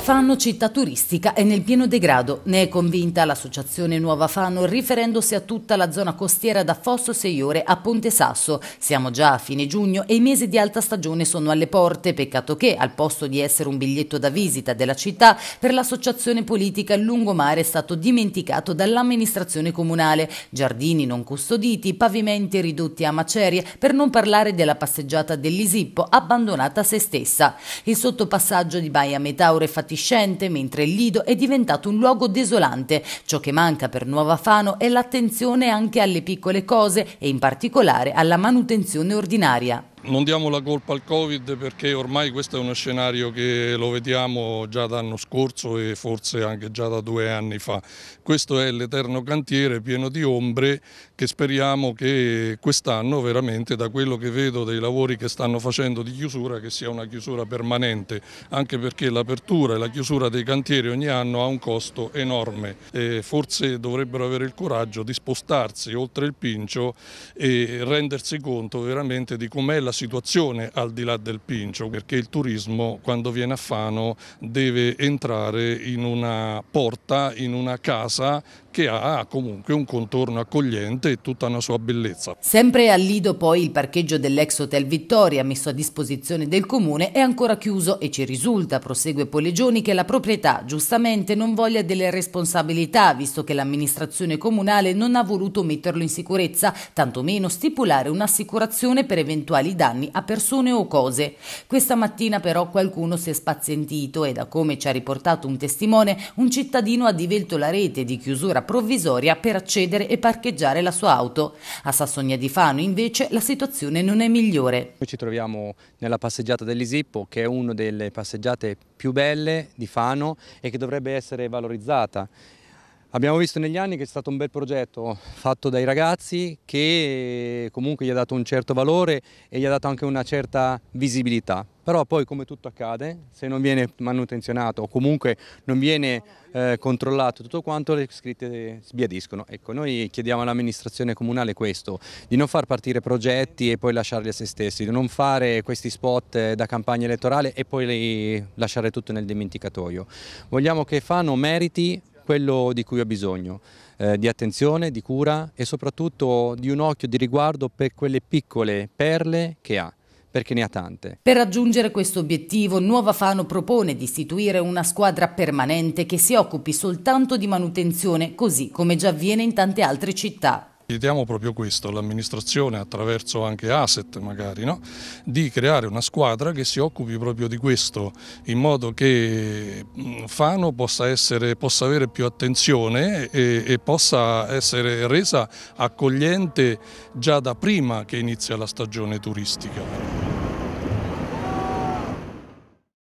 Fanno città turistica è nel pieno degrado, ne è convinta l'associazione Nuova Fanno riferendosi a tutta la zona costiera da Fosso Seiore a Ponte Sasso. Siamo già a fine giugno e i mesi di alta stagione sono alle porte, peccato che al posto di essere un biglietto da visita della città, per l'associazione politica il lungomare è stato dimenticato dall'amministrazione comunale, giardini non custoditi, pavimenti ridotti a macerie, per non parlare della passeggiata dell'Isippo abbandonata a se stessa. Il sottopassaggio di Baia Metaure è faticoso fatiscente, mentre il Lido è diventato un luogo desolante. Ciò che manca per Nuova Fano è l'attenzione anche alle piccole cose e in particolare alla manutenzione ordinaria. Non diamo la colpa al Covid perché ormai questo è uno scenario che lo vediamo già dall'anno scorso e forse anche già da due anni fa. Questo è l'eterno cantiere pieno di ombre che speriamo che quest'anno veramente da quello che vedo dei lavori che stanno facendo di chiusura che sia una chiusura permanente, anche perché l'apertura e la chiusura dei cantieri ogni anno ha un costo enorme. E forse dovrebbero avere il coraggio di spostarsi oltre il pincio e rendersi conto veramente di com'è la della situazione al di là del Pincio, perché il turismo quando viene a Fano deve entrare in una porta, in una casa che ha comunque un contorno accogliente e tutta una sua bellezza. Sempre a Lido poi il parcheggio dell'ex Hotel Vittoria messo a disposizione del comune è ancora chiuso e ci risulta, prosegue Polegioni, che la proprietà giustamente non voglia delle responsabilità visto che l'amministrazione comunale non ha voluto metterlo in sicurezza, tantomeno stipulare un'assicurazione per eventuali danni a persone o cose. Questa mattina però qualcuno si è spazientito e da come ci ha riportato un testimone, un cittadino ha divelto la rete di chiusura provvisoria per accedere e parcheggiare la sua auto. A Sassonia di Fano invece la situazione non è migliore. Noi ci troviamo nella passeggiata dell'Isippo che è una delle passeggiate più belle di Fano e che dovrebbe essere valorizzata. Abbiamo visto negli anni che è stato un bel progetto fatto dai ragazzi che comunque gli ha dato un certo valore e gli ha dato anche una certa visibilità. Però poi come tutto accade, se non viene manutenzionato o comunque non viene eh, controllato tutto quanto, le scritte sbiadiscono. Ecco, noi chiediamo all'amministrazione comunale questo, di non far partire progetti e poi lasciarli a se stessi, di non fare questi spot eh, da campagna elettorale e poi lasciare tutto nel dimenticatoio. Vogliamo che Fano meriti quello di cui ha bisogno, eh, di attenzione, di cura e soprattutto di un occhio di riguardo per quelle piccole perle che ha perché ne ha tante. Per raggiungere questo obiettivo, Nuova Fano propone di istituire una squadra permanente che si occupi soltanto di manutenzione, così come già avviene in tante altre città. Chiediamo proprio questo all'amministrazione, attraverso anche asset magari, no? di creare una squadra che si occupi proprio di questo, in modo che Fano possa, essere, possa avere più attenzione e, e, possa essere resa accogliente già da prima che inizia la stagione turistica.